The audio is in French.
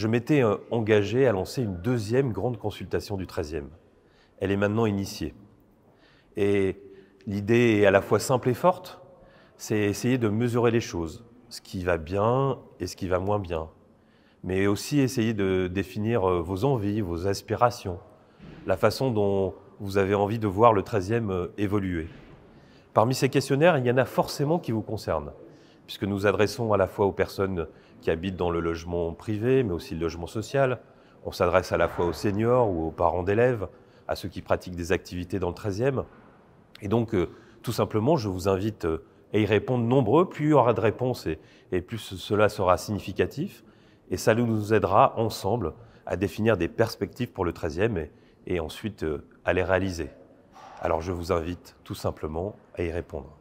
Je m'étais euh, engagé à lancer une deuxième grande consultation du 13e. Elle est maintenant initiée. Et l'idée est à la fois simple et forte, c'est essayer de mesurer les choses, ce qui va bien et ce qui va moins bien, mais aussi essayer de définir euh, vos envies, vos aspirations, la façon dont vous avez envie de voir le 13e euh, évoluer. Parmi ces questionnaires, il y en a forcément qui vous concernent puisque nous adressons à la fois aux personnes qui habitent dans le logement privé, mais aussi le logement social. On s'adresse à la fois aux seniors ou aux parents d'élèves, à ceux qui pratiquent des activités dans le 13e. Et donc, euh, tout simplement, je vous invite euh, à y répondre nombreux. Plus il y aura de réponses et, plus cela sera significatif. Et ça nous aidera ensemble à définir des perspectives pour le 13e et, ensuite euh, à les réaliser. Alors, je vous invite tout simplement à y répondre.